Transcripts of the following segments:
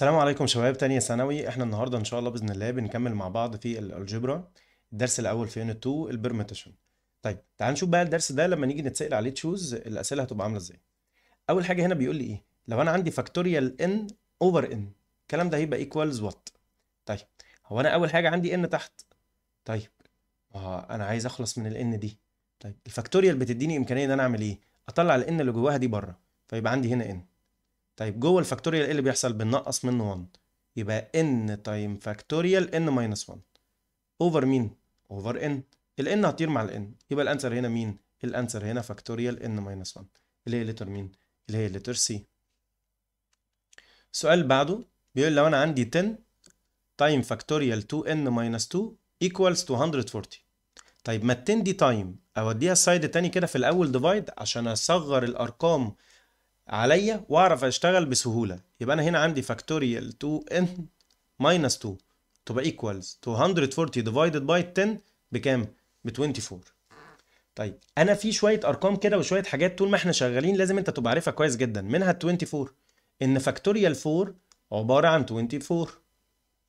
السلام عليكم شباب تانية ثانوي احنا النهاردة ان شاء الله بإذن الله بنكمل مع بعض في الالجبرا الدرس الأول في يونت 2 البرمتيشن طيب تعال نشوف بقى الدرس ده لما نيجي نتسأل عليه تشوز الأسئلة هتبقى عاملة ازاي أول حاجة هنا بيقول لي ايه لو أنا عندي فاكتوريال ان اوفر ان الكلام ده هيبقى ايكوالز وات طيب هو أنا أول حاجة عندي ان تحت طيب آه أنا عايز أخلص من الان دي طيب الفاكتوريال بتديني إمكانية إن أنا أعمل ايه أطلع الان اللي جواها دي بره فيبقى عندي هنا ان طيب جوه الفاكتوريال ايه اللي بيحصل بننقص منه 1 يبقى ان تايم فاكتوريال ان ماينس 1 اوفر مين اوفر ان الان هتطير مع الان يبقى الانسر هنا مين الانسر هنا فاكتوريال ان ماينس 1 اللي هي لتر مين اللي هي لتر سي السؤال اللي بعده بيقول لو انا عندي 10 تايم فاكتوريال 2n ماينس 2 equals 240 طيب ما ال 10 دي تايم اوديها السايد التاني كده في الاول ديفايد عشان اصغر الارقام عليا واعرف اشتغل بسهوله يبقى انا هنا عندي فاكتوريال 2 n ماينس 2 تبقى ايكوالز 240 ديفايدد باي 10 بكام ب 24 طيب انا في شويه ارقام كده وشويه حاجات طول ما احنا شغالين لازم انت تبقى عارفها كويس جدا منها ال 24 ان فاكتوريال 4 عباره عن 24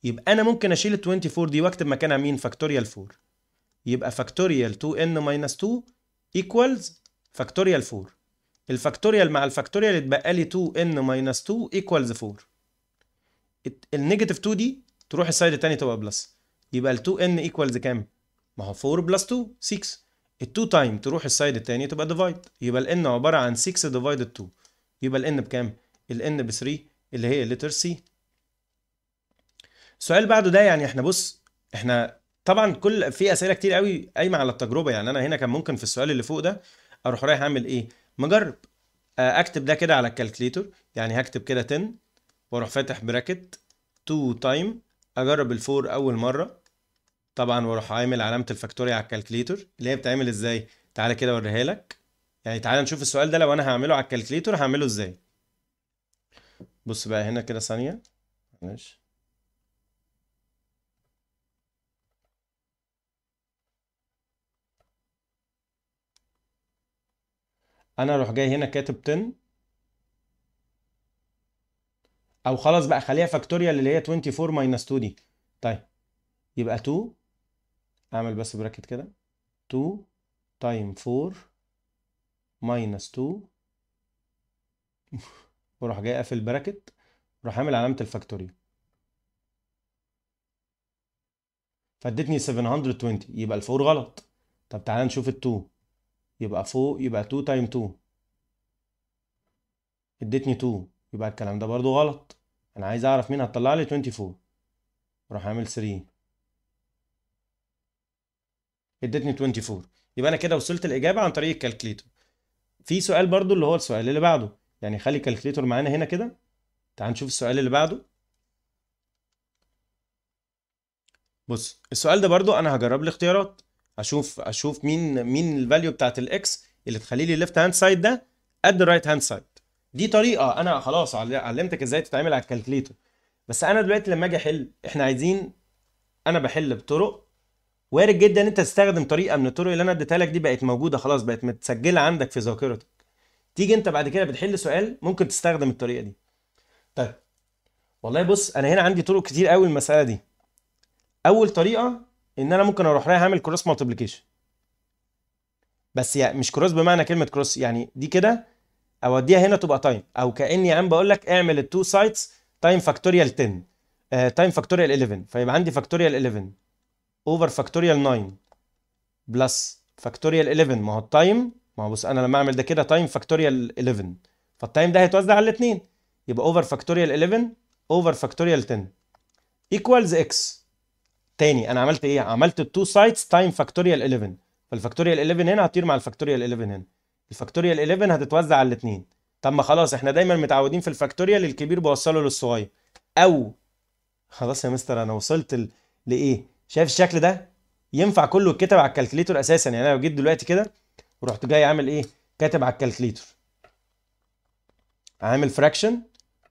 يبقى انا ممكن اشيل ال 24 دي واكتب مكانها مين فاكتوريال 4 يبقى فاكتوريال 2 n ماينس 2 ايكوالز فاكتوريال 4 الفاكتوريال مع الفاكتوريال اتبقى لي 2n ماينس 2 ايكوالز 4 النيجاتيف 2 دي تروح السايد الثاني تبقى بلس يبقى ال 2n ايكوالز كام؟ ما هو 4 بلس 2 6 ال 2 تايم تروح السايد الثاني تبقى ديفايد يبقى ال n عباره عن 6 ديفايد 2 يبقى ال n بكام؟ ال n ب 3 اللي هي اللتر سي السؤال بعده ده يعني احنا بص احنا طبعا كل في اسئله كتير قوي قايمه على التجربه يعني انا هنا كان ممكن في السؤال اللي فوق ده اروح رايح اعمل ايه؟ مجرب آه، اكتب ده كده على الكالكليتور يعني هكتب كده 10 واروح فاتح براكت 2 تايم اجرب الفور اول مره طبعا واروح عامل علامه الفاكتوريا على الكالكليتور اللي هي بتعمل ازاي تعالى كده اوريها لك يعني تعالى نشوف السؤال ده لو انا هعمله على الكالكليتور هعمله ازاي بص بقى هنا كده ثانيه ماشي انا اروح جاي هنا كاتب 10 او خلاص بقى خليها فاكتوريال اللي هي 24 ماينس 2 دي طيب يبقى 2 اعمل بس براكت كده 2 تايم 4 ماينس 2 واروح جاي قافل البراكت واروح عامل علامه الفاكتوريال فادتني 720 يبقى الفور غلط طب تعالى نشوف ال2 يبقى فوق يبقى 2 تايم 2 ادتني 2 يبقى الكلام ده برضو غلط انا عايز اعرف مين هتطلع لي 24 اروح اعمل 3 ادتني 24 يبقى انا كده وصلت الاجابه عن طريق الكالكليتور في سؤال برضو اللي هو السؤال اللي بعده يعني خلي الكالكليتور معانا هنا كده تعال نشوف السؤال اللي بعده بص السؤال ده برضو انا هجرب الاختيارات اشوف اشوف مين مين الفاليو بتاعت الاكس اللي تخلي لي الليفت هاند سايد ده قد الرايت هاند سايد دي طريقه انا خلاص علمتك ازاي تتعمل على الكالكليتر بس انا دلوقتي لما اجي احل احنا عايزين انا بحل بطرق وارد جدا ان انت تستخدم طريقه من الطرق اللي انا اديتها لك دي بقت موجوده خلاص بقت متسجله عندك في ذاكرتك تيجي انت بعد كده بتحل سؤال ممكن تستخدم الطريقه دي طيب والله بص انا هنا عندي طرق كتير قوي المساله دي اول طريقه ان انا ممكن اروح رايح اعمل كروس مالتيبليكيشن بس يعني مش كروس بمعنى كلمه كروس يعني دي كده اوديها هنا تبقى تايم او كاني عم بقول لك اعمل التو سايتس تايم فاكتوريال 10 تايم فاكتوريال 11 فيبقى عندي فاكتوريال 11 اوفر فاكتوريال 9 بلس فاكتوريال 11 ما هو التايم ما هو بص انا لما اعمل ده كده تايم فاكتوريال 11 فالتايم ده هيتوزع على الاثنين يبقى اوفر فاكتوريال 11 اوفر فاكتوريال 10 ايكوالز اكس تاني انا عملت ايه عملت التو سايتس تايم فاكتوريال 11 فالفاكتوريال 11 هنا هطير مع الفاكتوريال 11 هنا الفاكتوريال 11 هتتوزع على الاثنين طب ما خلاص احنا دايما متعودين في الفاكتوريال الكبير بوصله للصغير او خلاص يا مستر انا وصلت ل... لايه شايف الشكل ده ينفع كله يتكتب على الكالكليتور اساسا يعني انا لو جيت دلوقتي كده ورحت جاي عامل ايه كاتب على الكالكليتور عامل فراكشن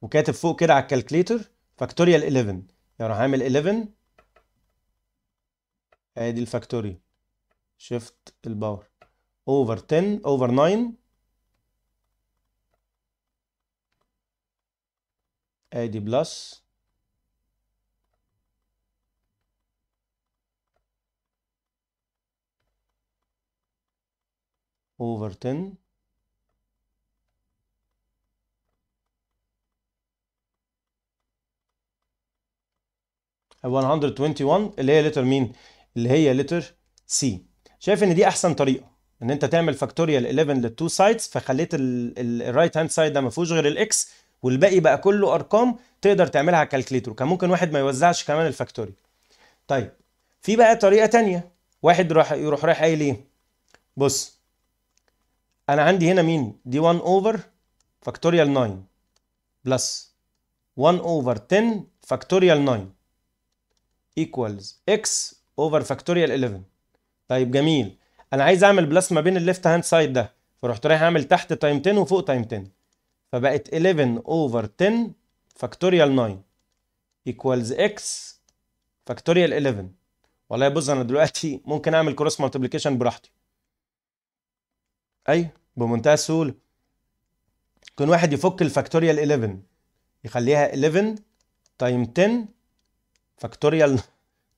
وكاتب فوق كده على الكالكليتور فاكتوريال 11 يعني عامل 11 ادي آه، الفاكتوريال شيفت الباور اوفر 10 اوفر 9 ادي بلس اوفر 10 121 آه، اللي هي لتر مين اللي هي لتر سي شايف ان دي احسن طريقه ان انت تعمل فاكتوريال 11 للتو سايدز فخليت الرايت هاند سايد ده ما فيهوش غير الاكس والباقي بقى كله ارقام تقدر تعملها على كان ممكن واحد ما يوزعش كمان الفاكتوريال طيب في بقى طريقه ثانيه واحد راح يروح رايح قايل ايه بص انا عندي هنا مين دي 1 اوفر فاكتوريال 9 بلس 1 اوفر 10 فاكتوريال 9 ايكوالز اكس اوفر فاكتوريال 11 طيب جميل انا عايز اعمل بلس ما بين الليفت هاند سايد ده فرحت رايح اعمل تحت تايم 10 وفوق تايم 10 فبقت 11 اوفر 10 فاكتوريال 9 ايكوالز اكس فاكتوريال 11 والله بص انا دلوقتي ممكن اعمل كروس مالتيبليكيشن براحتي ايوه بمنتهى السهوله يكون واحد يفك الفاكتوريال 11 يخليها 11 تايم 10 فاكتوريال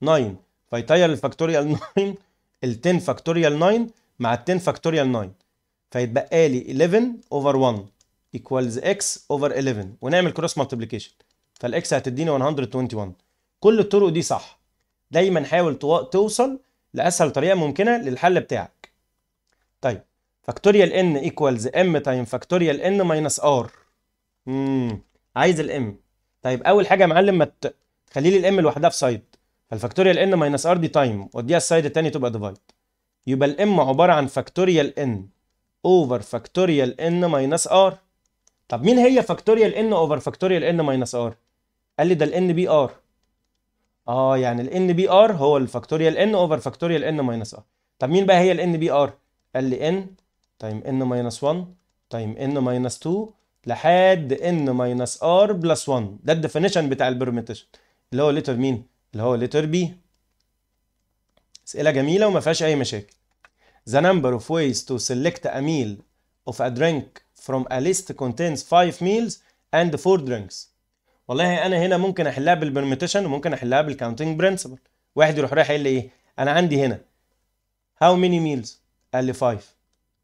9 فيطير الفاكتوريال 9 ال 10 فاكتوريال 9 مع ال 10 فاكتوريال 9 فيتبقى لي 11 اوفر 1 ايكوالز اكس اوفر 11 ونعمل كروس مالتيبيكيشن فالاكس هتديني 121 كل الطرق دي صح دايما حاول توصل لاسهل طريقه ممكنه للحل بتاعك طيب فاكتوريال ان ايكوالز ام تايم فاكتوريال ان ماينس ار امم عايز الام طيب اول حاجه يا معلم ما تخلي لي الام لوحدها في سايد فالفاكتوريال ان ماينس ار دي تايم واديها السايد التاني تبقى ديفايد يبقى الام عباره عن فاكتوريال ان اوفر فاكتوريال ان ماينس ار طب مين هي فاكتوريال ان اوفر فاكتوريال ان ماينس ار قال لي ده الان بي ار اه يعني الان بي ار هو الفاكتوريال ان اوفر فاكتوريال ان ماينس ار طب مين بقى هي الان بي ار قال لي ان تايم ان ماينس 1 تايم ان ماينس 2 لحد ان ماينس ار بلس 1 ده الديفينيشن بتاع البيرميتيشن اللي هو ليتر مين اللي هو letter B اسئله جميله وما فيهاش اي مشاكل the number of ways to select a meal of a drink from a list contains 5 meals and 4 drinks والله انا هنا ممكن احلها بالبرميتيشن وممكن احلها بالكاونتنج برنسبل واحد يروح رايح يقول لي ايه انا عندي هنا how many meals قال لي 5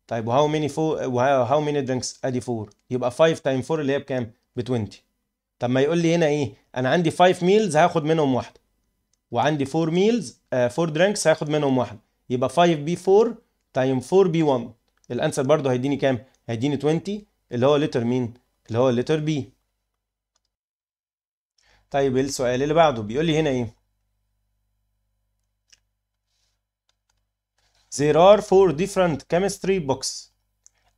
طيب وهاو ميني فور many ميني درينكس ادي 4 يبقى 5 تايم 4 اللي هي بكام ب 20 طب ما يقول لي هنا ايه انا عندي 5 ميلز هاخد منهم واحده وعندي 4 ميلز 4 درينكس هاخد منهم واحده يبقى 5 بي 4 تايم 4 بي 1 الانسر برضه هيديني كام هيديني 20 اللي هو لتر مين اللي هو لتر بي طيب السؤال اللي بعده بيقول لي هنا ايه There are four different chemistry books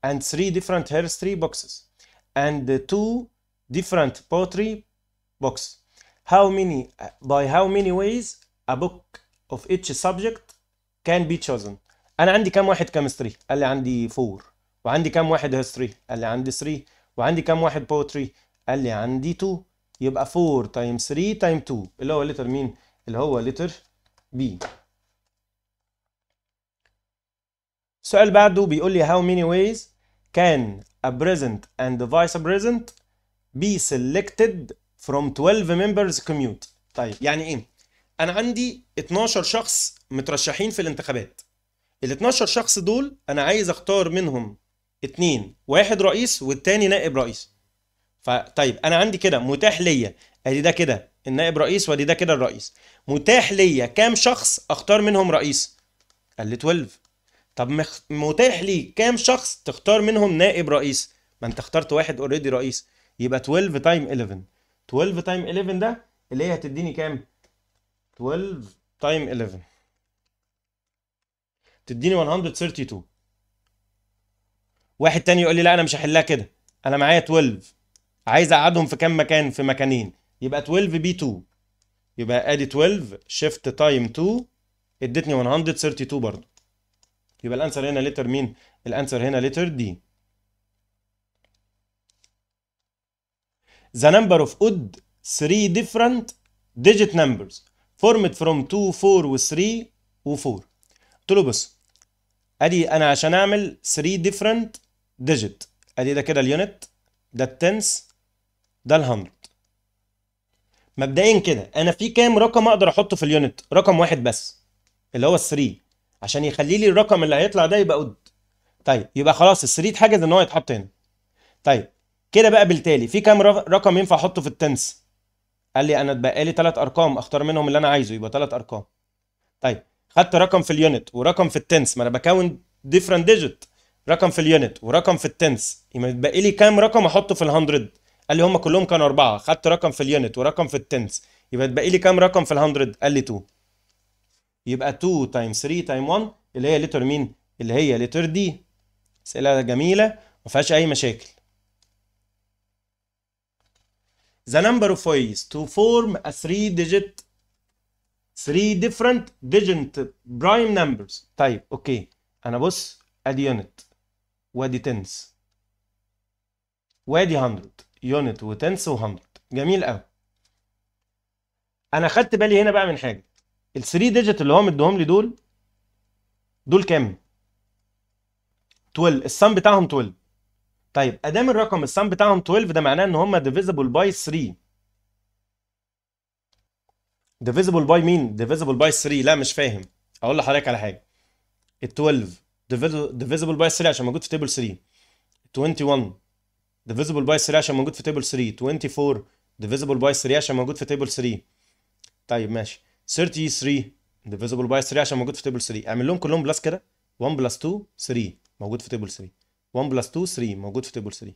and three different history boxes and two different poetry boxes. how many by how many ways a book of each subject can be chosen انا عندي كم واحد كيمستري قال لي عندي 4 وعندي كم واحد هيستوري قال لي عندي 3 وعندي كم واحد بوتري قال لي عندي 2 يبقى 4 تايم 3 تايم 2 اللي هو لتر مين اللي هو لتر بي السؤال بعده بيقول لي how many ways can a present and a vice present be selected from 12 members commute طيب يعني ايه انا عندي 12 شخص مترشحين في الانتخابات ال 12 شخص دول انا عايز اختار منهم اتنين واحد رئيس والتاني نائب رئيس فطيب انا عندي كده متاح ليا ادي ده كده النائب رئيس وادي ده كده الرئيس متاح ليا كام شخص اختار منهم رئيس قال لي 12 طب مخ... متاح لي كام شخص تختار منهم نائب رئيس ما انت اخترت واحد اوريدي رئيس يبقى 12 تايم 11 12 تايم 11 ده اللي هي هتديني كام 12 تايم 11 تديني 132 واحد تاني يقول لي لا انا مش هحلها كده انا معايا 12 عايز اقعدهم في كام مكان في مكانين يبقى 12 بي 2 يبقى ادي 12 شيفت تايم 2 ادتني 132 برضه يبقى الانسر هنا لتر مين الانسر هنا لتر دي the number of odd three different digit numbers formed from 2 4 و 3 و 4 قلت له بص ادي انا عشان اعمل 3 different digit ادي ده كده اليونت ده التنس ده الهندرد مبدئيا كده انا في كام رقم اقدر احطه في اليونت رقم واحد بس اللي هو ال 3 عشان يخلي لي الرقم اللي هيطلع ده يبقى قد طيب يبقى خلاص ال 3 اتحجز ان هو يتحط هنا طيب كده بقى بالتالي في كام رقم ينفع احطه في التنس قال لي انا اتبقى لي ثلاث ارقام اختار منهم اللي انا عايزه يبقى ثلاث ارقام طيب خدت رقم في اليونت ورقم في التنس ما انا بكون ديفرنت ديجيت رقم في اليونت ورقم في التنس يبقى اتبقى لي كام رقم احطه في ال100 قال لي هم كلهم كانوا اربعه خدت رقم في اليونت ورقم في التنس يبقى اتبقى لي كام رقم في ال100 قال لي 2 يبقى 2 تايم 3 تايم 1 اللي هي لتر مين اللي هي لتر دي اسئله جميله ما فيهاش اي مشاكل the number of ways to form a three digit three different digit prime numbers طيب اوكي انا بص ادي يونت وادي تنس وادي 100 يونت وتنس و100 جميل قوي انا خدت بالي هنا بقى من حاجه ال 3 ديجيت اللي هو مديهم لي دول دول كام 12 السم بتاعهم 12 طيب ادام الرقم السم بتاعهم 12 ده معناه ان هم ديفيزبل باي 3 ديفيزبل باي مين ديفيزبل باي 3 لا مش فاهم اقول لحضرتك على حاجه ال 12 ديفيزبل باي 3 عشان موجود في تيبل 3 21 ديفيزبل باي 3 عشان موجود في تيبل 3 24 ديفيزبل باي 3 عشان موجود في تيبل 3 طيب ماشي 33 ديفيزبل باي 3 عشان موجود في تيبل 3 اعمل لهم كلهم بلس كده 1 بلس 2 3 موجود في تيبل 3 1 بلس 2 3 موجود في تيبل 3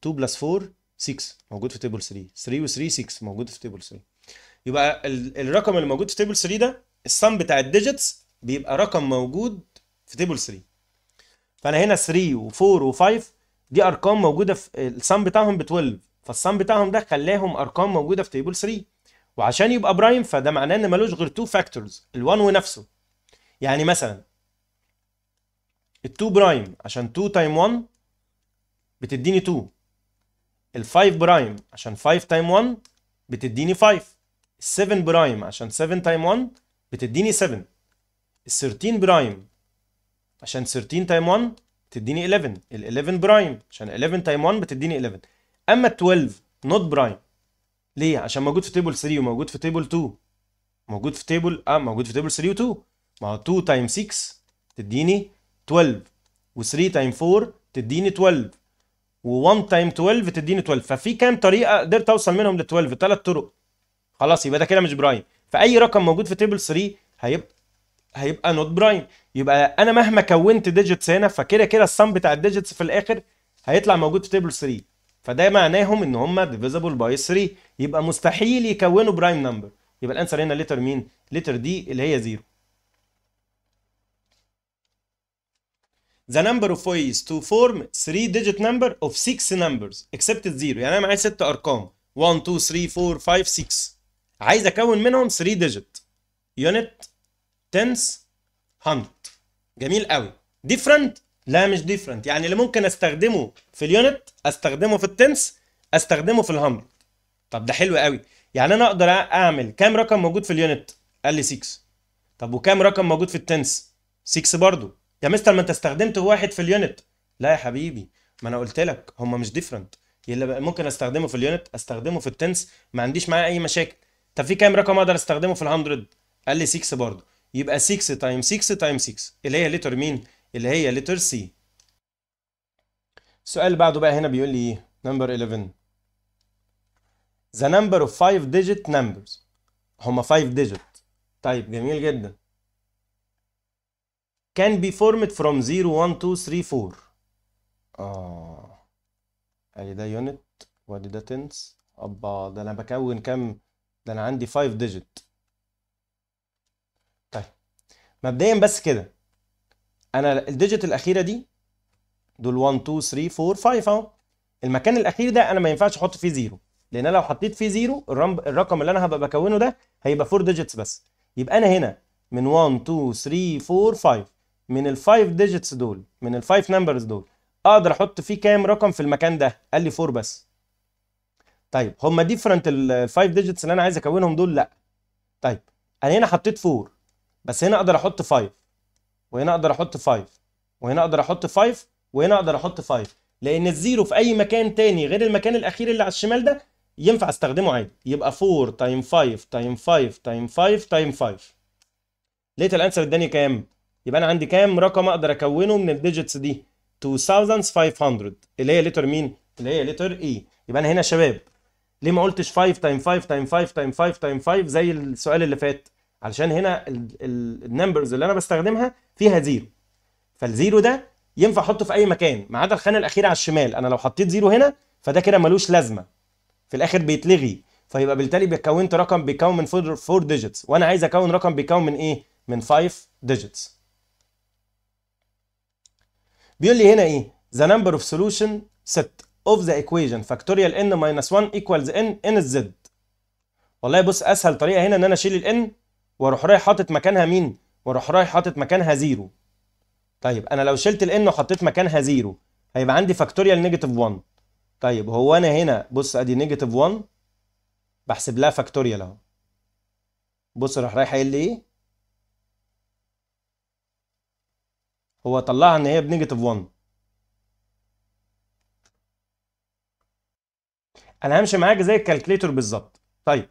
2 بلس 4 6 موجود في تيبل 3 3 و3 6 موجود في تيبل 3 يبقى الرقم اللي موجود في تيبل 3 ده السم بتاع الديجيتس بيبقى رقم موجود في تيبل 3 فانا هنا 3 و4 و5 دي ارقام موجوده في السم بتاعهم ب 12 فالسم بتاعهم ده خلاهم ارقام موجوده في تيبل 3 وعشان يبقى برايم فده معناه ان ملوش غير 2 فاكتورز ال1 ونفسه يعني مثلا ال2 برايم عشان 2 تايم 1 بتديني 2 ال5 برايم عشان 5 تايم 1 بتديني 5 ال7 برايم عشان 7 تايم 1 بتديني 7 ال13 برايم عشان 13 تايم 1 بتديني 11 ال11 برايم عشان 11 تايم 1 بتديني 11 اما ال 12 نوت برايم ليه عشان موجود في تيبل 3 وموجود في تيبل 2 موجود في تيبل اه موجود في تيبل 3 و2 ما هو 2 تايم 6 تديني 12 و3 تايم 4 تديني 12 و1 تايم 12 تديني 12 ففي كام طريقه قدرت اوصل منهم ل 12 ثلاث طرق خلاص يبقى ده كده مش برايم فاي رقم موجود في تيبل 3 هيبقى هيبقى نوت برايم يبقى انا مهما كونت ديجيتس هنا فكده كده السم بتاع الديجيتس في الاخر هيطلع موجود في تيبل 3 فده معناهم ان هم ديفيزبل باي 3 يبقى مستحيل يكونوا برايم نمبر يبقى الانسر هنا ليتر مين ليتر دي اللي هي 0 the number of ways to form 3 digit number of 6 numbers except 0 يعني انا معايا 6 ارقام 1 2 3 4 5 6 عايز اكون منهم 3 digit unit tens 100 جميل قوي different لا مش different يعني اللي ممكن استخدمه في اليونت استخدمه في التنس استخدمه في الهندرد طب ده حلو قوي يعني انا اقدر اعمل كام رقم موجود في اليونت قال لي 6 طب وكام رقم موجود في التنس 6 برضه يا مستر ما انت استخدمت واحد في اليونت لا يا حبيبي ما انا قلت لك هم مش ديفرنت اللي ممكن استخدمه في اليونت استخدمه في التنس ما عنديش معاه اي مشاكل طب في كام رقم اقدر استخدمه في ال100 قال لي 6 برضه يبقى 6 تايم 6 تايم 6 اللي هي ليتر مين اللي هي ليتر سي السؤال اللي بعده بقى هنا بيقول لي ايه نمبر 11 the number of 5 digit numbers هما 5 digit طيب جميل جدا can be formed from 0 1 2 3 4 اه ادي يعني ده يونت وادي ده تنس ابا ده انا بكون كام ده انا عندي 5 ديجيت طيب مبدئيا بس كده انا الديجيت الاخيره دي دول 1 2 3 4 5 اهو المكان الاخير ده انا ما ينفعش احط فيه زيرو لان انا لو حطيت فيه زيرو الرقم اللي انا هبقى بكونه ده هيبقى 4 ديجيتس بس يبقى انا هنا من 1 2 3 4 5 من الفايف ديجيتس دول من الفايف نمبرز دول اقدر احط فيه كام رقم في المكان ده قال لي 4 بس طيب هما ديفرنت الفايف ديجيتس اللي انا عايز اكونهم دول لا طيب انا هنا حطيت 4 بس هنا اقدر احط 5 وهنا اقدر احط 5 وهنا اقدر احط 5 وهنا اقدر احط 5 لان الزيرو في اي مكان تاني غير المكان الاخير اللي على الشمال ده ينفع استخدمه عادي يبقى 4 تايم 5 تايم 5 تايم 5 تايم 5 لقيت الانسر اداني كام يبقى انا عندي كام رقم اقدر اكونه من الديجيتس دي 2500 اللي هي ليتر مين اللي هي ليتر اي e. يبقى انا هنا شباب ليه ما قلتش 5 تايم 5 تايم 5 تايم 5 تايم 5 زي السؤال اللي فات علشان هنا النمبرز اللي انا بستخدمها فيها زيرو فالزيرو ده ينفع احطه في اي مكان ما عدا الخانه الاخيره على الشمال انا لو حطيت زيرو هنا فده كده ملوش لازمه في الاخر بيتلغي فيبقى بالتالي كونت رقم بيكون من 4 ديجيتس وانا عايز اكون رقم بيكون من ايه من 5 ديجيتس بيقول لي هنا ايه the number of solution set of the equation factorial n minus 1 equals n n z والله بص اسهل طريقه هنا ان انا اشيل الان واروح رايح حاطط مكانها مين واروح رايح حاطط مكانها زيرو طيب انا لو شلت الان وحطيت مكانها زيرو هيبقى عندي فاكتوريال نيجاتيف 1 طيب هو انا هنا بص ادي نيجاتيف 1 بحسب لها فاكتوريال اهو بص راح رايح قايل لي ايه هو طلعها ان هي بنيجاتيف 1 انا همشي معاك زي الكالكليتور بالظبط طيب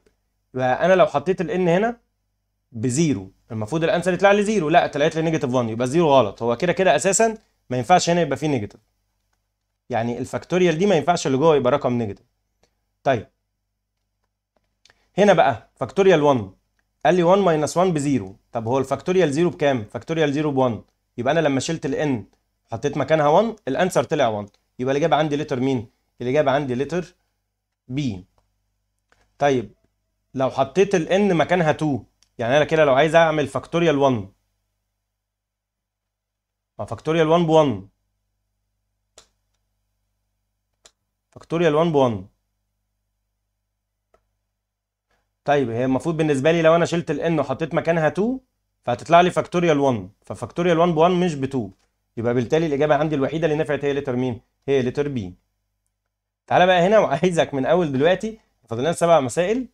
يبقى انا لو حطيت ان هنا بزيرو المفروض الانسر يطلع لي زيرو لا طلعت لي نيجاتيف 1 يبقى زيرو غلط هو كده كده اساسا ما ينفعش هنا يبقى فيه نيجاتيف يعني الفاكتوريال دي ما ينفعش اللي جوه يبقى رقم نيجاتيف طيب هنا بقى فاكتوريال 1 قال لي 1 ماينس 1 بزيرو طب هو الفاكتوريال 0 بكام؟ فاكتوريال 0 ب 1 يبقى انا لما شلت الان حطيت مكانها 1 الانسر طلع 1 يبقى الاجابه عندي لتر مين الاجابه عندي لتر بي طيب لو حطيت الان مكانها 2 يعني انا كده لو عايز اعمل فاكتوريال 1 ما فاكتوريال 1 ب 1 فاكتوريال 1 ب 1 طيب هي المفروض بالنسبه لي لو انا شلت الان وحطيت مكانها 2 فهتطلع لي فاكتوريال 1 ففاكتوريال 1 ب 1 مش ب 2 يبقى بالتالي الاجابه عندي الوحيده اللي نفعت هي لتر مين؟ هي لتر بي. تعالى بقى هنا وعايزك من اول دلوقتي فاضل لنا سبع مسائل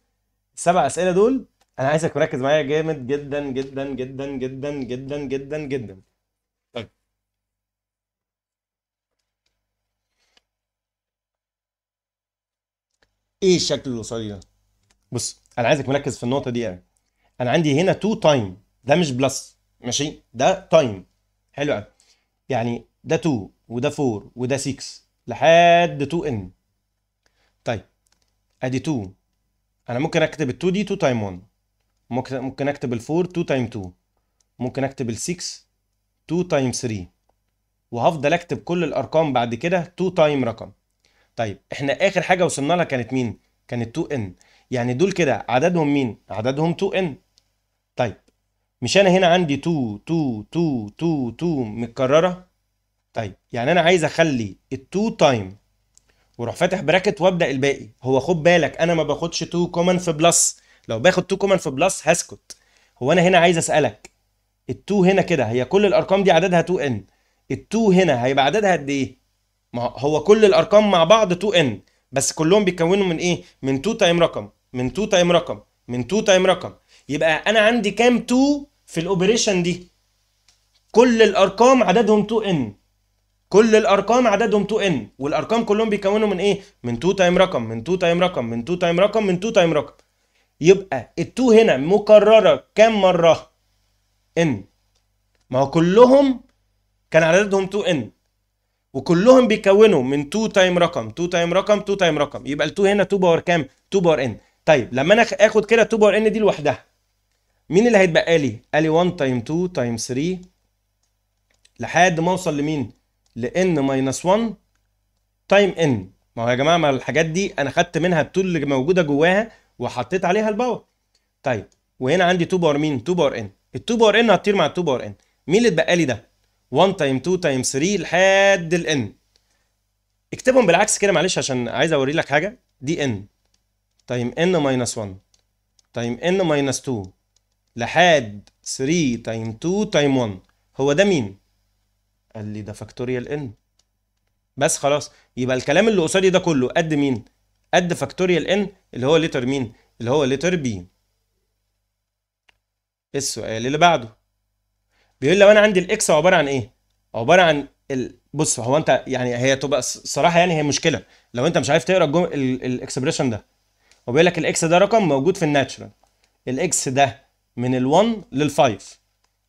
السبع اسئله دول انا عايزك مركز معايا جامد جدا جدا جدا جدا جدا جدا جدا. طيب ايه الشكل الوصولي ده؟ بص انا عايزك مركز في النقطه دي قوي. انا عندي هنا 2 تايم ده مش بلس ماشي ده تايم حلو قوي يعني ده 2 وده 4 وده 6 لحد 2 ان طيب ادي 2 انا ممكن اكتب ال 2 دي 2 تايم 1 ممكن ممكن اكتب ال 4 2 تايم 2 ممكن اكتب ال 6 2 تايم 3 وهفضل اكتب كل الارقام بعد كده 2 تايم رقم طيب احنا اخر حاجه وصلنا لها كانت مين كانت 2 ان يعني دول كده عددهم مين عددهم 2 ان طيب مش انا هنا عندي تو تو تو تو تو متكرره طيب يعني انا عايز اخلي التو تايم واروح فاتح براكت وابدا الباقي هو خد بالك انا ما باخدش تو كومن في بلس لو باخد تو كومن في بلس هسكت هو انا هنا عايز اسالك التو هنا كده هي كل الارقام دي عددها 2 ان التو هنا هيبقى عددها قد ايه ما هو كل الارقام مع بعض 2 ان بس كلهم بيتكونوا من ايه من 2 تايم رقم من 2 تايم رقم من 2 تايم رقم يبقى انا عندي كام 2 في الاوبريشن دي كل الارقام عددهم 2n كل الارقام عددهم 2n والارقام كلهم بيكونوا من ايه من 2 تايم رقم من 2 تايم رقم من 2 تايم رقم من 2 تايم رقم يبقى ال2 هنا مكرره كام مره n ما هو كلهم كان عددهم 2n وكلهم بيكونوا من 2 تايم رقم 2 تايم رقم 2 تايم رقم يبقى ال2 هنا 2 باور كام 2 باور ان طيب لما انا اخد كده 2 باور ان دي لوحدها مين اللي هيتبقى لي؟ قال لي 1 تايم 2 تايم 3 لحد ما اوصل لمين؟ لان ماينس 1 تايم ان ما هو يا جماعه ما الحاجات دي انا خدت منها التول اللي موجوده جواها وحطيت عليها الباور طيب وهنا عندي 2 باور مين 2 باور ان ال 2 باور ان هتطير مع ال 2 باور ان مين اللي اتبقى لي ده 1 تايم 2 تايم 3 لحد الان اكتبهم بالعكس كده معلش عشان عايز اوري لك حاجه دي ان تايم ان ماينس 1 تايم ان ماينس 2 لحد 3 تايم 2 تايم 1 هو ده مين؟ قال لي ده فاكتوريال ان بس خلاص يبقى الكلام اللي قصادي ده كله قد مين؟ قد فاكتوريال ان اللي هو لتر مين؟ اللي هو لتر بي السؤال اللي بعده بيقول لو انا عندي الاكس عباره عن ايه؟ عباره عن ال... بص هو انت يعني هي تبقى صراحه يعني هي مشكله لو انت مش عارف تقرا الجم... الاكسبريشن ده هو بيقول لك الاكس ده رقم موجود في الناتشرال الاكس ده من ال1 لل5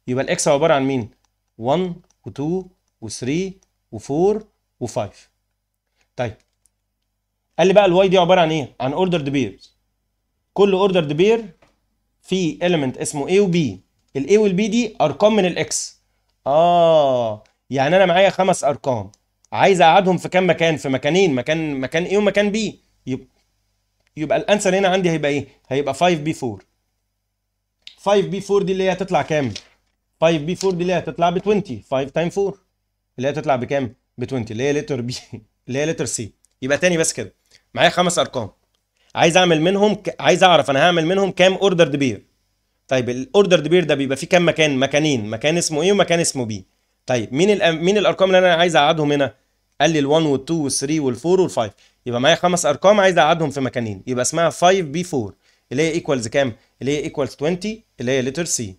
يبقى الاكس عباره عن مين 1 و2 و3 و4 و5 طيب قال لي بقى الواي دي عباره عن ايه عن اوردرد بيرز كل اوردرد بير فيه اليمنت اسمه A و B ال A وال B دي ارقام من الاكس اه يعني انا معايا خمس ارقام عايز اقعدهم في كام مكان في مكانين مكان مكان A ومكان B يبقى الانسر هنا عندي هيبقى ايه هيبقى 5 B 4 5 بي 4 دي اللي هي هتطلع كام 5 بي 4 دي اللي هي هتطلع ب 20 5 تايم 4 اللي هي هتطلع بكام ب 20 اللي هي لتر بي اللي هي لتر سي يبقى تاني بس كده معايا خمس ارقام عايز اعمل منهم ك... عايز اعرف انا هعمل منهم كام اوردر بير طيب الاوردر بير ده بيبقى فيه كام مكان مكانين مكان اسمه ايه ومكان اسمه بي طيب مين ال... مين الارقام اللي انا عايز اقعدهم هنا قال لي ال1 وال2 وال3 وال4 وال5 يبقى معايا خمس ارقام عايز اقعدهم في مكانين يبقى اسمها 5 بي 4 اللي هي ايكوالز كام اللي هي ايكوالز 20 اللي هي لتر سي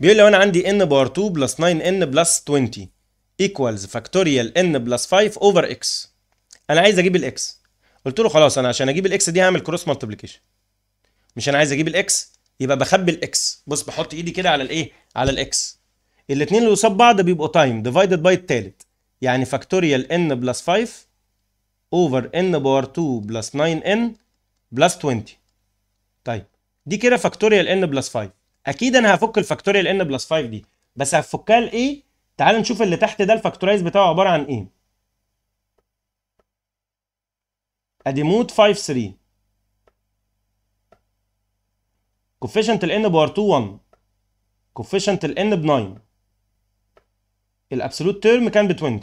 بيقول لو انا عندي n باور 2 بلس 9n بلس 20 ايكوالز فاكتوريال n بلس 5 اوفر x انا عايز اجيب الاكس قلت له خلاص انا عشان اجيب الاكس دي هعمل كروس مالتبليكيشن. مش انا عايز اجيب الاكس يبقى بخبي الاكس بص بحط ايدي كده على الايه على الاكس الاثنين اللي قصاد بعض بيبقوا تايم ديفايدد باي الثالث يعني فاكتوريال n بلس 5 اوفر n باور 2 بلس 9n بلس 20 طيب دي كده فاكتوريال n بلس 5 اكيد انا هفك الفاكتوريال n بلس 5 دي بس هفكها لايه تعال نشوف اللي تحت ده الفاكتورايز بتاعه عباره عن ايه ادي مود 5 3 كوفيشنت ال n باور 2 1 كوفيشنت ال n ب 9 الابسولوت تيرم كان ب 20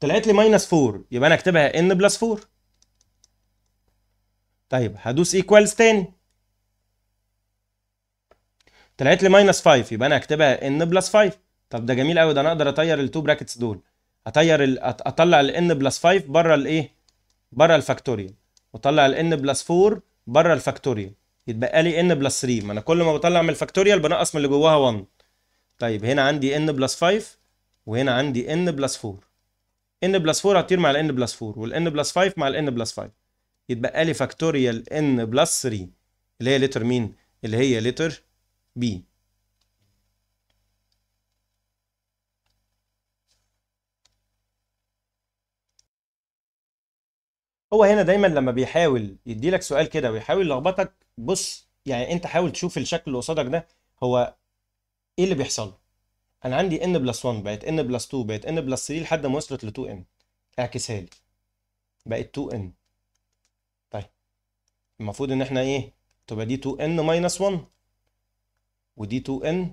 طلعت لي ماينس 4 يبقى انا اكتبها ان بلس 4 طيب هدوس ايكوالز تاني طلعت لي ماينس 5 يبقى انا هكتبها ان بلس 5 طب ده جميل قوي ده انا اقدر اطير التو براكتس دول اطير ال... اطلع الان بلس 5 بره الايه بره الفاكتوريال واطلع الان بلس 4 بره الفاكتوريال يتبقى لي ان بلس 3 ما انا كل ما بطلع من الفاكتوريال بنقص من اللي جواها 1 طيب هنا عندي ان بلس 5 وهنا عندي ان بلس 4 ان بلس 4 هطير مع ال n بلس 4 وال n بلس 5 مع ال n بلس 5 يتبقى لي فاكتوريال ان بلس 3 اللي هي لتر مين اللي هي لتر بي هو هنا دايما لما بيحاول يديلك سؤال كده ويحاول يلخبطك بص يعني انت حاول تشوف الشكل اللي قصادك ده هو ايه اللي بيحصل انا عندي n بلس 1 بقت n بلس 2 بقت n بلس 3 لحد ما وصلت ل 2n اعكسها لي بقت 2n طيب المفروض ان احنا ايه تبقى دي 2n ماينس 1 ودي 2n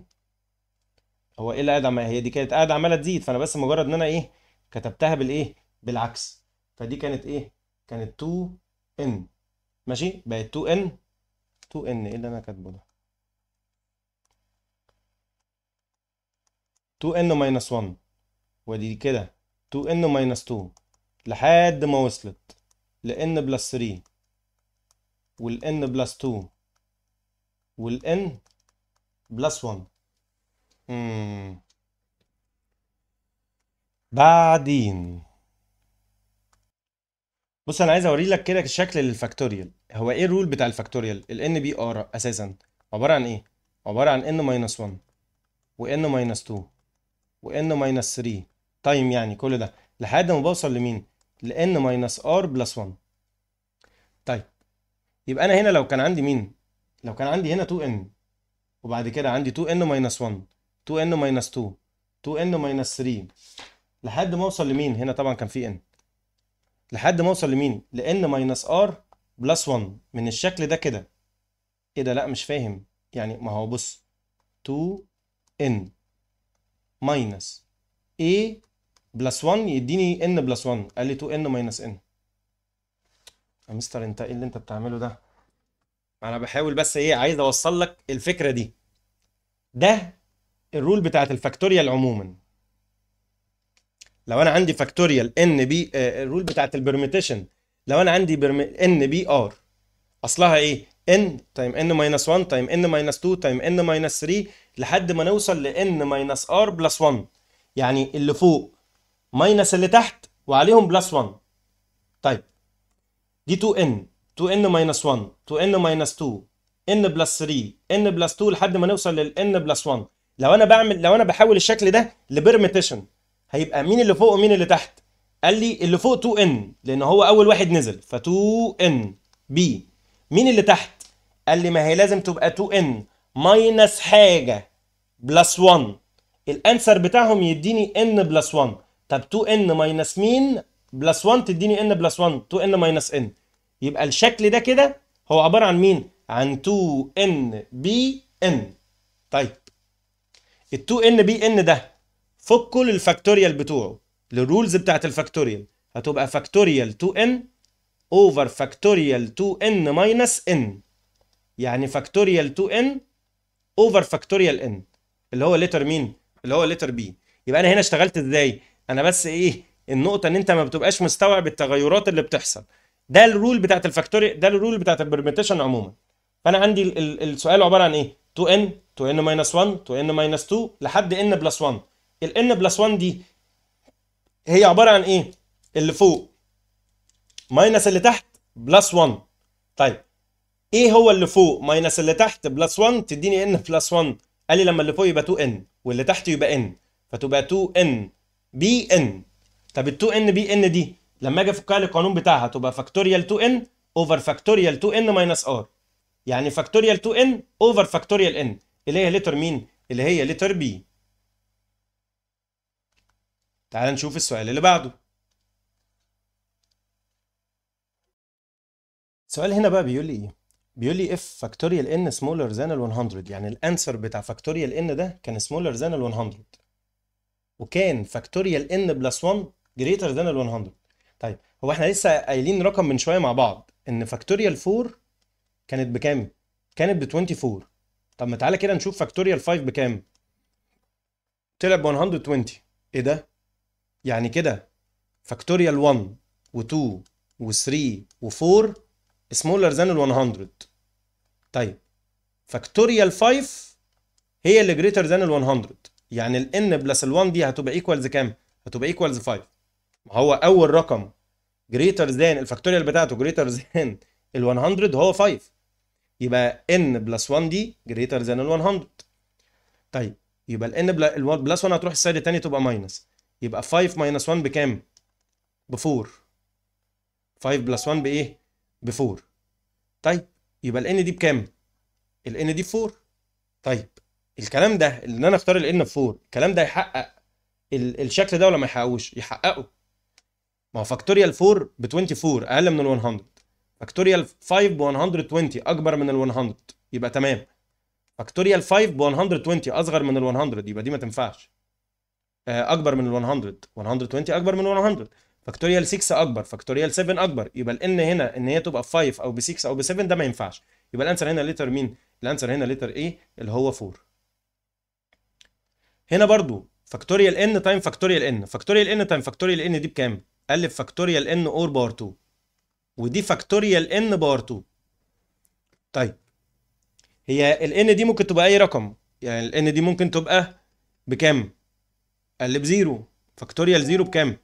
هو ايه اللي قاعد عمال هي دي كانت قاعده عماله تزيد فانا بس مجرد ان انا ايه كتبتها بالايه بالعكس فدي كانت ايه كانت 2n ماشي بقت 2n 2n ايه اللي انا كاتبه ده 2n ماينس 1 ودي كده 2n ماينس 2 لحد ما وصلت لn بلس 3 والn بلس 2 والn بلس 1 بعدين بص انا عايز اوري لك كده الشكل للفاكتوريال هو ايه الرول بتاع الفاكتوريال ال بي ار اساسا عباره عن ايه عباره عن n ماينس 1 وn ماينس 2 وان ماينس 3 تايم يعني كل ده لحد ما بوصل لمين لان ماينس ار بلس 1 طيب يبقى انا هنا لو كان عندي مين لو كان عندي هنا 2 ان وبعد كده عندي 2 ان ماينس 1 2 ان ماينس 2 2 ان ماينس 3 لحد ما اوصل لمين هنا طبعا كان في ان لحد ما اوصل لمين لان ماينس ار بلس 1 من الشكل ده كده ايه ده لا مش فاهم يعني ما هو بص 2 ان ماينس A بلس 1 يديني N بلس 1 قال لي 2N ماينس N يا مستر انت ايه اللي انت بتعمله ده؟ انا بحاول بس ايه عايز اوصل لك الفكره دي ده الرول بتاعت الفاكتوريال عموما لو انا عندي فاكتوريال ان آه، بي الرول بتاعت البرميتيشن لو انا عندي ان بي ار اصلها ايه n تايم n ماينس 1 تايم n ماينس 2 تايم n ماينس 3 لحد ما نوصل ل n ماينس r بلس 1 يعني اللي فوق ماينس اللي تحت وعليهم بلس 1 طيب دي 2n 2n ماينس 1 2n ماينس 2 n بلس 3 n بلس 2 لحد ما نوصل لل n بلس 1 لو انا بعمل لو انا بحول الشكل ده لبرميتيشن هيبقى مين اللي فوق ومين اللي تحت قال لي اللي فوق 2n لان هو اول واحد نزل ف 2n b مين اللي تحت قال لي ما هي لازم تبقى 2n ماينس حاجه بلس 1 الانسر بتاعهم يديني n بلس 1 طب 2n ماينس مين بلس 1 تديني n بلس 1 2n ماينس n يبقى الشكل ده كده هو عباره عن مين عن 2n بي ان طيب ال 2n بي ان ده فك كل الفاكتوريال بتوعه للرولز بتاعت الفاكتوريال هتبقى فاكتوريال 2n over factorial 2n minus n يعني factorial 2n over factorial n اللي هو لتر مين؟ اللي هو لتر بي يبقى انا هنا اشتغلت ازاي؟ انا بس ايه النقطه ان انت ما بتبقاش مستوعب التغيرات اللي بتحصل ده الرول بتاعت الفاكتوري ده الرول بتاعت البرميتيشن عموما فانا عندي ال السؤال عباره عن ايه 2n 2n 1 2n 2 لحد n بلس 1 ال n بلس 1 دي هي عباره عن ايه اللي فوق ماينس اللي تحت بلس 1 طيب ايه هو اللي فوق ماينس اللي تحت بلس 1 تديني ان بلس 1 قال لي لما اللي فوق يبقى 2 ان واللي تحت يبقى ان فتبقى 2 ان بي ان طب ال 2 ان بي ان دي لما اجي افكها لي القانون بتاعها تبقى فاكتوريال 2 ان اوفر فاكتوريال 2 ان ماينس ار يعني فاكتوريال 2 ان اوفر فاكتوريال ان اللي هي لتر مين اللي هي لتر بي تعال نشوف السؤال اللي بعده السؤال هنا بقى بيقول لي ايه بيقول لي اف فاكتوريال ان سمولر ذان ال 100 يعني الانسر بتاع فاكتوريال ان ده كان سمولر ذان ال 100 وكان فاكتوريال ان بلس 1 جريتر ذان ال 100 طيب هو احنا لسه قايلين رقم من شويه مع بعض ان فاكتوريال 4 كانت بكام كانت ب 24 طب ما تعالى كده نشوف فاكتوريال 5 بكام طلع ب 120 ايه ده يعني كده فاكتوريال 1 و2 و3 و4 سمولر ذان ال 100 طيب فاكتوريال 5 هي اللي جريتر ذان ال 100 يعني ال n بلس ال 1 دي هتبقى ايكوالز كام؟ هتبقى ايكوالز 5 ما هو اول رقم جريتر ذان الفاكتوريال بتاعته جريتر ذان ال 100 هو 5 يبقى n بلس 1 دي جريتر ذان ال 100 طيب يبقى ال n بلس 1 هتروح السايد الثاني تبقى ماينس يبقى 5 ماينس 1 بكام؟ ب 4 5 بلس 1 بايه؟ ب 4 طيب يبقى ال n دي بكام؟ ال n دي ب 4 طيب الكلام ده ان انا اختار ال n ب 4 الكلام ده يحقق ال الشكل ده ولا ما يحققوش؟ يحققه ما هو فاكتوريال 4 ب 24 اقل من ال 100 فاكتوريال 5 ب 120 اكبر من ال 100 يبقى تمام فاكتوريال 5 ب 120 اصغر من ال 100 يبقى دي ما تنفعش آه، اكبر من ال 100 120 اكبر من 100 فاكتوريال 6 اكبر فاكتوريال 7 اكبر يبقى الان هنا ان هي تبقى 5 او ب 6 او ب 7 ده ما ينفعش يبقى الانسر هنا ليتر مين الانسر هنا ليتر ايه اللي هو 4 هنا برضو فاكتوريال ان تايم فاكتوريال ان فاكتوريال ان تايم فاكتوريال ان دي بكام الف فاكتوريال ان اور باور 2 ودي فاكتوريال ان باور 2 طيب هي الان دي ممكن تبقى اي رقم يعني الان دي ممكن تبقى بكام؟ اللي بزيرو فاكتوريال زيرو بكام؟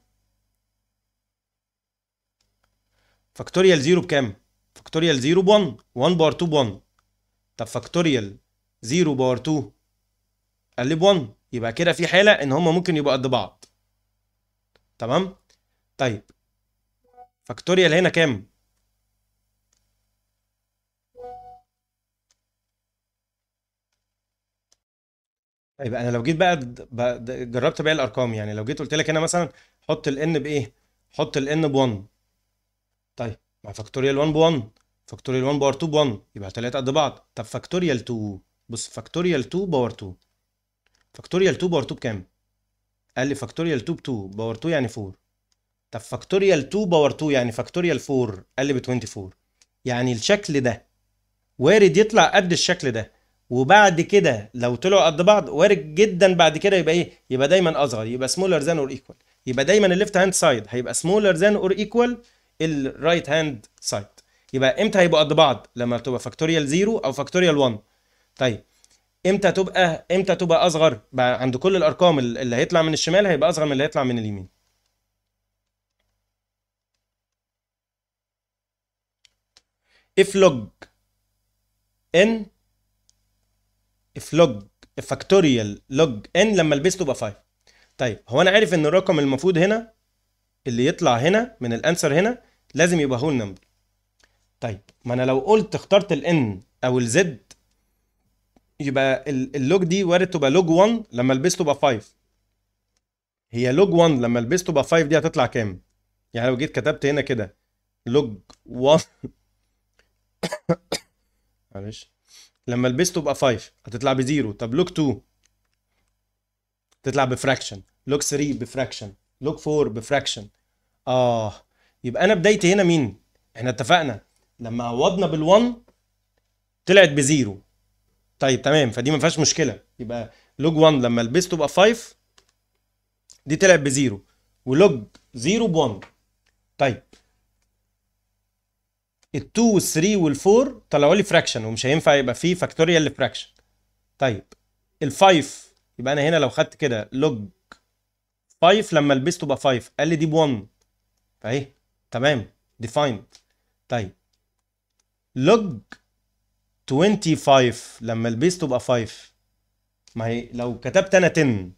فاكتوريال 0 بكام فاكتوريال 0 ب 1 1 باور 2 ب 1 طب فاكتوريال 0 باور 2 قال لي ب 1 يبقى كده في حاله ان هما ممكن يبقوا قد بعض تمام طيب فاكتوريال هنا كام طيب انا لو جيت بقى جربت بقى الارقام يعني لو جيت قلت لك هنا مثلا حط n بايه حط n ب 1 طيب مع فاكتوريال 1 ب 1 فاكتوريال 1 باور 2 ب 1 يبقى 3 قد بعض طب فاكتوريال 2 بص فاكتوريال 2 باور 2 فاكتوريال 2 باور 2 بكام؟ قال لي فاكتوريال 2 ب 2 باور 2 يعني 4 طب فاكتوريال 2 باور 2 يعني فاكتوريال 4 قال لي ب 24 يعني الشكل ده وارد يطلع قد الشكل ده وبعد كده لو طلعوا قد بعض وارد جدا بعد كده يبقى ايه؟ يبقى دايما اصغر يبقى سمولر ذان اور ايكوال يبقى دايما الليفت هاند سايد هيبقى سمولر ذان اور ايكوال الرايت هاند سايد يبقى امتى هيبقوا قد بعض لما تبقى فاكتوريال 0 او فاكتوريال 1 طيب امتى تبقى امتى تبقى اصغر بقى عند كل الارقام اللي هيطلع من الشمال هيبقى اصغر من اللي هيطلع من اليمين if log n if log فاكتوريال log n لما البيس تبقى 5 طيب هو انا عارف ان الرقم المفروض هنا اللي يطلع هنا من الانسر هنا لازم يبقى هول نمبر طيب ما انا لو قلت اخترت الان او الزد يبقى اللوج دي وارد تبقى لوج 1 لما لبسته تبقى 5 هي لوج 1 لما لبسته تبقى 5 دي هتطلع كام يعني لو جيت كتبت هنا كده لوج 1 معلش لما لبسته تبقى 5 هتطلع بزيرو طب لوج 2 تطلع بفراكشن لوج 3 بفراكشن لوج 4 بفراكشن اه يبقى انا بدايتي هنا مين احنا اتفقنا لما عوضنا بال1 طلعت بزيرو طيب تمام فدي ما فيهاش مشكله يبقى لوج 1 لما لبسته تبقى 5 دي طلعت بزيرو ولوج 0 ب1 طيب ال2 وال3 وال4 طلعوا لي فراكشن ومش هينفع يبقى فيه فاكتوريال لفراكشن طيب ال5 يبقى انا هنا لو خدت كده لوج 5 لما لبسته تبقى 5 قال لي دي ب1 فاهي تمام ديفاين طيب لوج 25 لما البيس تبقى 5 ما هي لو كتبت انا 10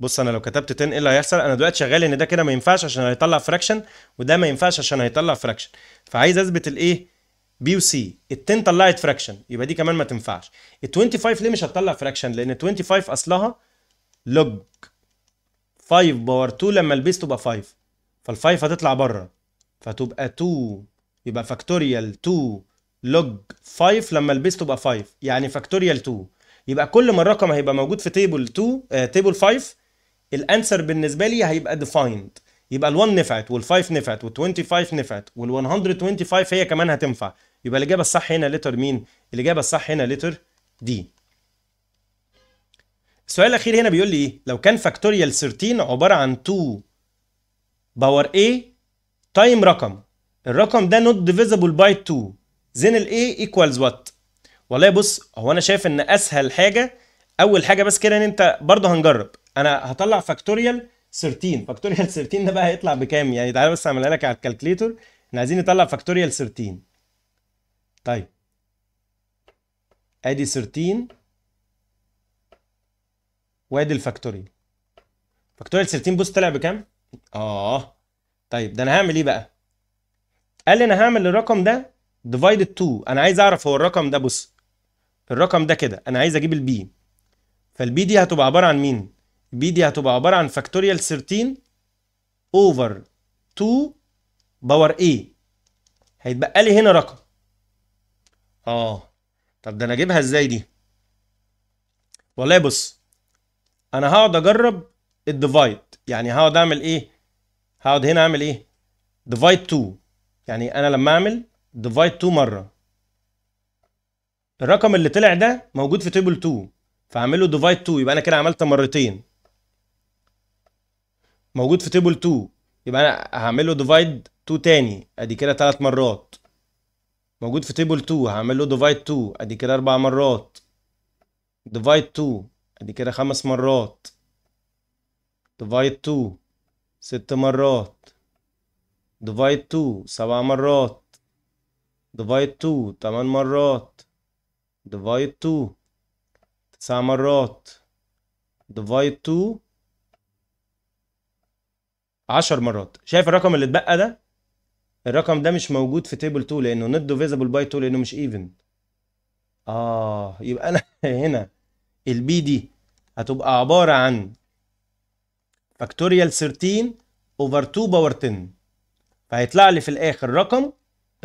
بص انا لو كتبت 10 ايه اللي هيحصل انا دلوقتي شغال ان ده كده ما ينفعش عشان هيطلع فراكشن وده ما ينفعش عشان هيطلع فراكشن فعايز اثبت الايه بي وسي ال 10 طلعت فراكشن يبقى دي كمان ما تنفعش ال 25 ليه مش هتطلع فراكشن لان 25 اصلها لوج 5 باور 2 لما البيس تبقى 5 فال5 هتطلع بره فتبقى 2 يبقى فاكتوريال 2 لوج 5 لما البيس تبقى 5 يعني فاكتوريال 2 يبقى كل ما الرقم هيبقى موجود في تيبل 2 آه تيبل 5 الانسر بالنسبه لي هيبقى ديفايند يبقى ال1 نفعت وال5 نفعت وال25 نفعت وال125 هي كمان هتنفع يبقى الاجابه الصح هنا لتر مين الاجابه الصح هنا لتر دي السؤال الاخير هنا بيقول لي ايه لو كان فاكتوريال 13 عباره عن 2 باور ايه تايم رقم الرقم ده نوت ديفيزبل باي 2 زين الاي ايكوالز وات والله بص هو انا شايف ان اسهل حاجه اول حاجه بس كده ان انت برضه هنجرب انا هطلع فاكتوريال 13 فاكتوريال 13 ده بقى هيطلع بكام يعني تعالى بس اعملها لك على الكالكليتور احنا عايزين نطلع فاكتوريال 13 طيب ادي 13 وادي الفاكتوريال فاكتوريال 13 بص طلع بكام اه طيب ده انا هعمل ايه بقى قال لي انا هعمل الرقم ده ديفايد 2 انا عايز اعرف هو الرقم ده بص الرقم ده كده انا عايز اجيب البي فالبي دي هتبقى عباره عن مين البي دي هتبقى عباره عن فاكتوريال 13 اوفر 2 باور ايه هيتبقى لي هنا رقم اه طب ده انا اجيبها ازاي دي والله بص انا هقعد اجرب الديفايد يعني هقعد اعمل ايه هقعد هنا اعمل ايه ديفايد 2 يعني انا لما اعمل ديفايد 2 مره الرقم اللي طلع ده موجود في تيبل 2 فاعمله له ديفايد 2 يبقى انا كده عملت مرتين موجود في تيبل 2 يبقى انا هعمل له ديفايد 2 تاني ادي كده تلات مرات موجود في تيبل 2 هعمل له ديفايد 2 ادي كده اربع مرات ديفايد 2 ادي كده خمس مرات ديفايد 2 ست مرات ديفايد 2 سبع مرات ديفايد 2 تمن مرات ديفايد 2 تسع مرات ديفايد 2 10 مرات شايف الرقم اللي اتبقى ده الرقم ده مش موجود في تيبل 2 لانه نوت ديفيزبل باي 2 لانه مش ايفن اه يبقى انا هنا البي دي هتبقى عباره عن فاكتوريال 13 اوفر 2 باور 10 فهيطلع لي في الاخر رقم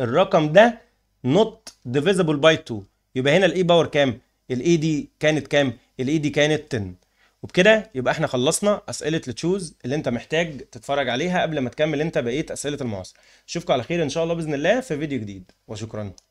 الرقم ده نوت ديفيزبل باي 2 يبقى هنا الاي باور e كام الاي دي e كانت كام الاي دي e كانت 10 وبكده يبقى احنا خلصنا اسئله التشوز اللي انت محتاج تتفرج عليها قبل ما تكمل انت بقيه اسئله المعاصره اشوفكم على خير ان شاء الله باذن الله في فيديو جديد وشكرا